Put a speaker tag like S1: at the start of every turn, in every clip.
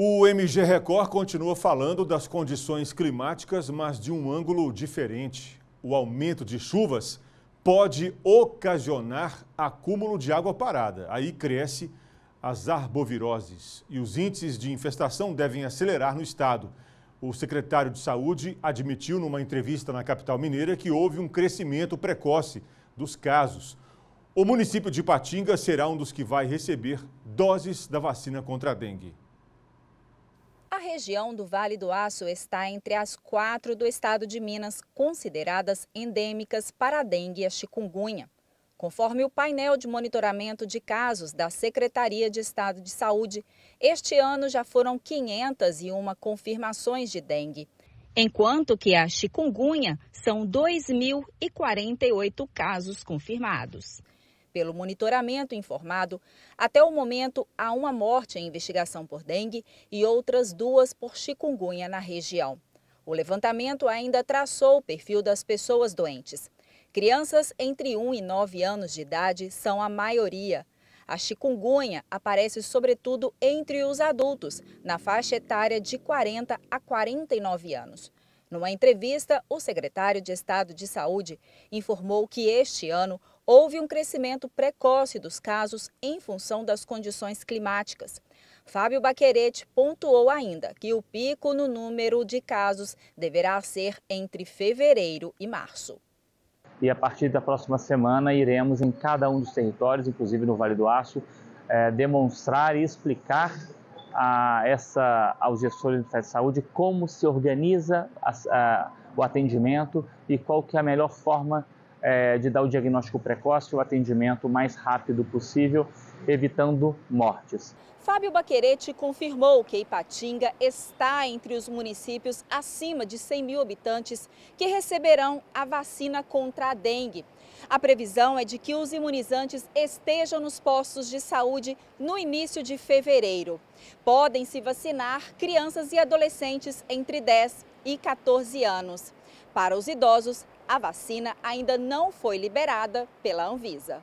S1: O MG Record continua falando das condições climáticas, mas de um ângulo diferente. O aumento de chuvas pode ocasionar acúmulo de água parada. Aí cresce as arboviroses e os índices de infestação devem acelerar no estado. O secretário de Saúde admitiu numa entrevista na capital mineira que houve um crescimento precoce dos casos. O município de Patinga será um dos que vai receber doses da vacina contra a dengue.
S2: A região do Vale do Aço está entre as quatro do estado de Minas consideradas endêmicas para a dengue e a chikungunya. Conforme o painel de monitoramento de casos da Secretaria de Estado de Saúde, este ano já foram 501 confirmações de dengue, enquanto que a chikungunya são 2.048 casos confirmados. Pelo monitoramento informado, até o momento há uma morte em investigação por dengue e outras duas por chikungunya na região. O levantamento ainda traçou o perfil das pessoas doentes. Crianças entre 1 e 9 anos de idade são a maioria. A chikungunya aparece sobretudo entre os adultos, na faixa etária de 40 a 49 anos. Numa entrevista, o secretário de Estado de Saúde informou que este ano houve um crescimento precoce dos casos em função das condições climáticas. Fábio Baquerete pontuou ainda que o pico no número de casos deverá ser entre fevereiro e março.
S3: E a partir da próxima semana iremos em cada um dos territórios, inclusive no Vale do Aço, é, demonstrar e explicar a essa, aos gestores de saúde como se organiza a, a, o atendimento e qual que é a melhor forma é, de dar o diagnóstico precoce e o atendimento mais rápido possível, evitando mortes.
S2: Fábio Baquerete confirmou que Ipatinga está entre os municípios acima de 100 mil habitantes que receberão a vacina contra a dengue. A previsão é de que os imunizantes estejam nos postos de saúde no início de fevereiro. Podem se vacinar crianças e adolescentes entre 10 e 14 anos. Para os idosos, a vacina ainda não foi liberada pela Anvisa.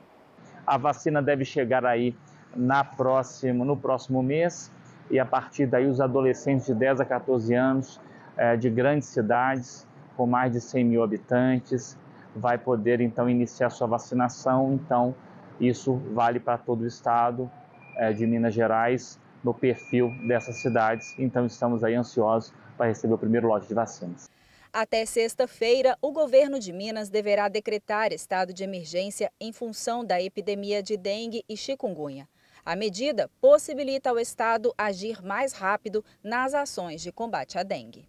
S3: A vacina deve chegar aí na próximo no próximo mês e a partir daí os adolescentes de 10 a 14 anos eh, de grandes cidades com mais de 100 mil habitantes vai poder então iniciar sua vacinação. Então isso vale para todo o estado eh, de Minas Gerais no perfil dessas cidades. Então estamos aí ansiosos para receber o primeiro lote de vacinas.
S2: Até sexta-feira, o governo de Minas deverá decretar estado de emergência em função da epidemia de dengue e chikungunya. A medida possibilita ao Estado agir mais rápido nas ações de combate à dengue.